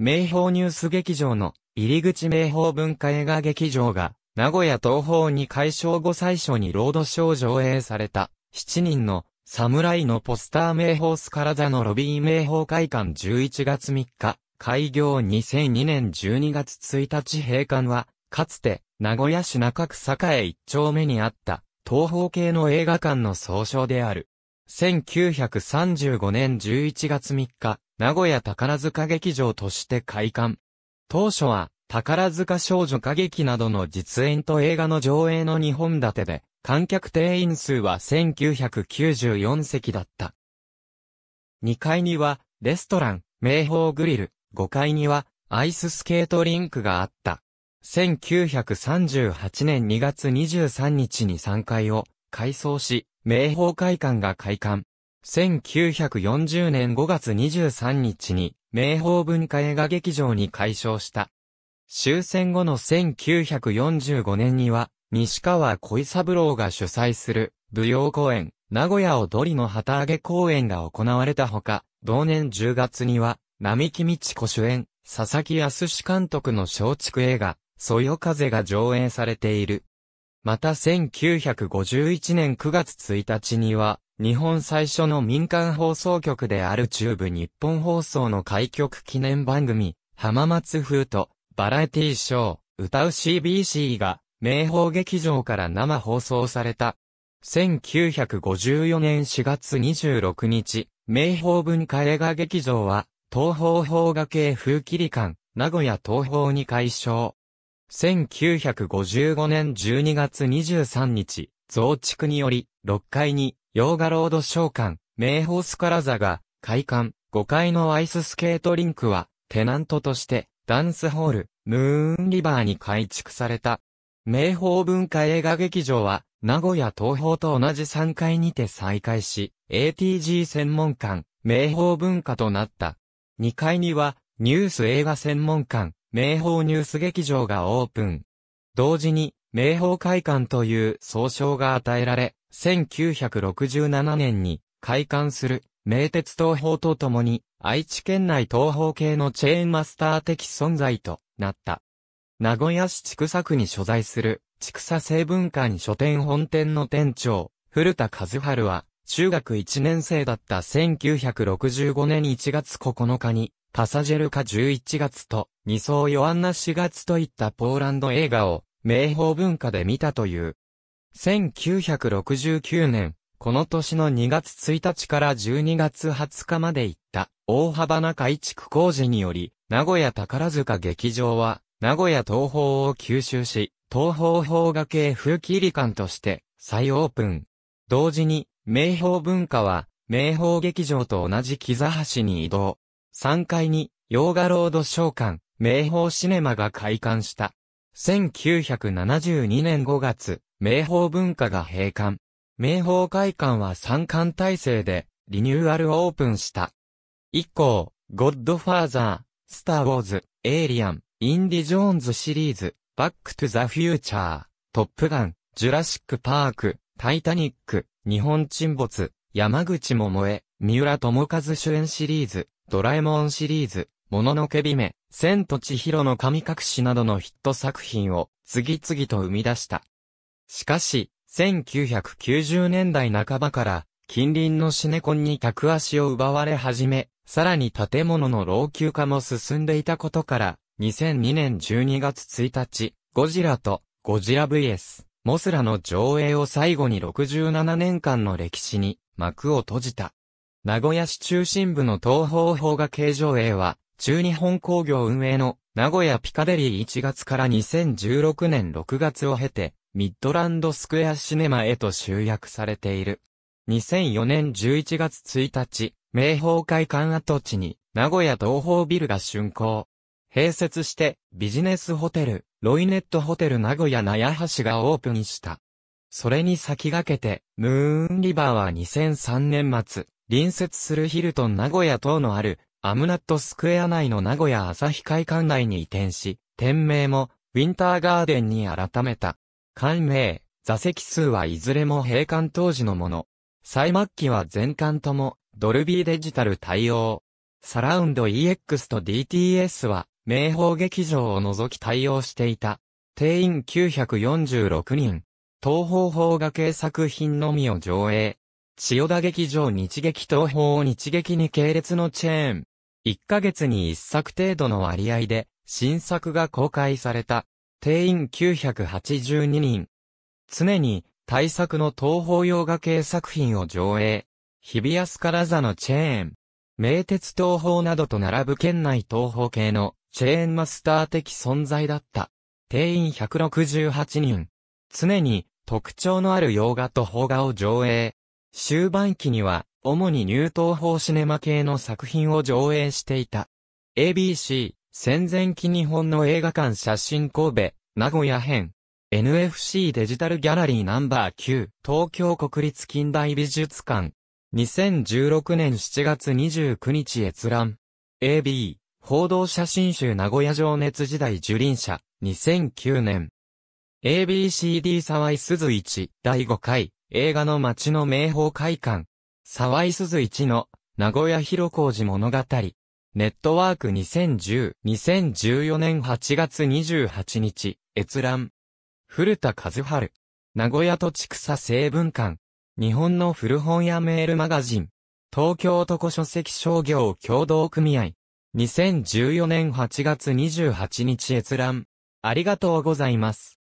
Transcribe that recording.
名宝ニュース劇場の入り口名宝文化映画劇場が名古屋東宝に解消後最初にロードショー上映された7人の侍のポスター名宝スカラザのロビー名宝会館11月3日開業2002年12月1日閉館はかつて名古屋市中区栄一丁目にあった東方系の映画館の総称である。1935年11月3日、名古屋宝塚劇場として開館。当初は、宝塚少女歌劇などの実演と映画の上映の2本立てで、観客定員数は1994席だった。2階には、レストラン、名宝グリル、5階には、アイススケートリンクがあった。1938年2月23日に3階を改装し、名宝会館が開館。1940年5月23日に、明宝文化映画劇場に改称した。終戦後の1945年には、西川小三郎が主催する舞踊公演、名古屋踊りの旗揚げ公演が行われたほか、同年10月には、並木道子主演、佐々木康史監督の松竹映画、そよ風が上演されている。また1951年9月1日には、日本最初の民間放送局である中部日本放送の開局記念番組、浜松風と、バラエティショー、歌う CBC が、名宝劇場から生放送された。1954年4月26日、名宝文化映画劇場は、東方邦画系風切り館、名古屋東方に改称。1955年12月23日、増築により、6階に、洋画ロード召喚、名宝スカラザが、開館、5階のアイススケートリンクは、テナントとして、ダンスホール、ムーンリバーに改築された。名宝文化映画劇場は、名古屋東宝と同じ3階にて再開し、ATG 専門館、名宝文化となった。2階には、ニュース映画専門館、明宝ニュース劇場がオープン。同時に、明宝会館という総称が与えられ、1967年に開館する名鉄東宝とともに、愛知県内東宝系のチェーンマスター的存在となった。名古屋市千草区に所在する、千草成文館書店本店の店長、古田和春は、中学1年生だった1965年1月9日に、パサジェルカ11月と、二層ヨアンナ4月といったポーランド映画を、名宝文化で見たという。1969年、この年の2月1日から12月20日まで行った大幅な改築工事により、名古屋宝塚劇場は、名古屋東宝を吸収し、東宝邦画系風切り館として再オープン。同時に、名宝文化は、名宝劇場と同じ木座橋に移動。3階に、洋画ロード商館、名宝シネマが開館した。1972年5月、名宝文化が閉館。名宝会館は3館体制で、リニューアルオープンした。以降、ゴッドファーザー、スター・ウォーズ、エイリアン、インディ・ジョーンズシリーズ、バック・トゥ・ザ・フューチャー、トップガン、ジュラシック・パーク、タイタニック、日本沈没、山口桃江、三浦智和主演シリーズ、ドラえもんシリーズ、もののけ姫、千と千尋の神隠しなどのヒット作品を次々と生み出した。しかし、1990年代半ばから、近隣のシネコンに客足を奪われ始め、さらに建物の老朽化も進んでいたことから、2002年12月1日、ゴジラと、ゴジラ VS、モスラの上映を最後に67年間の歴史に幕を閉じた。名古屋市中心部の東方邦画形上映は、中日本工業運営の名古屋ピカデリー1月から2016年6月を経て、ミッドランドスクエアシネマへと集約されている。2004年11月1日、名宝会館跡地に名古屋東方ビルが竣工。併設してビジネスホテル、ロイネットホテル名古屋名屋橋がオープンした。それに先駆けて、ムーンリバーは2003年末、隣接するヒルトン名古屋等のある、アムナットスクエア内の名古屋朝日会館内に移転し、店名も、ウィンターガーデンに改めた。館名、座席数はいずれも閉館当時のもの。最末期は全館とも、ドルビーデジタル対応。サラウンド EX と DTS は、名宝劇場を除き対応していた。定員946人。東方邦画系作品のみを上映。千代田劇場日劇東方日劇に系列のチェーン。1ヶ月に1作程度の割合で、新作が公開された。定員982人。常に、大作の東方洋画系作品を上映。日比安から座のチェーン。名鉄東方などと並ぶ県内東方系のチェーンマスター的存在だった。定員168人。常に特徴のある洋画と邦画を上映。終盤期には、主に入刀法シネマ系の作品を上映していた。ABC、戦前期日本の映画館写真神戸、名古屋編。NFC デジタルギャラリーナンバー9、東京国立近代美術館。2016年7月29日閲覧。AB、報道写真集名古屋情熱時代受輪者、2009年。ABCD 沢井鈴一第5回映画の街の名宝会館沢井鈴一の名古屋広小路物語ネットワーク2010 2014年8月28日閲覧古田和春名古屋土地草成文館日本の古本屋メールマガジン東京都古書籍商業共同組合2014年8月28日閲覧。ありがとうございます。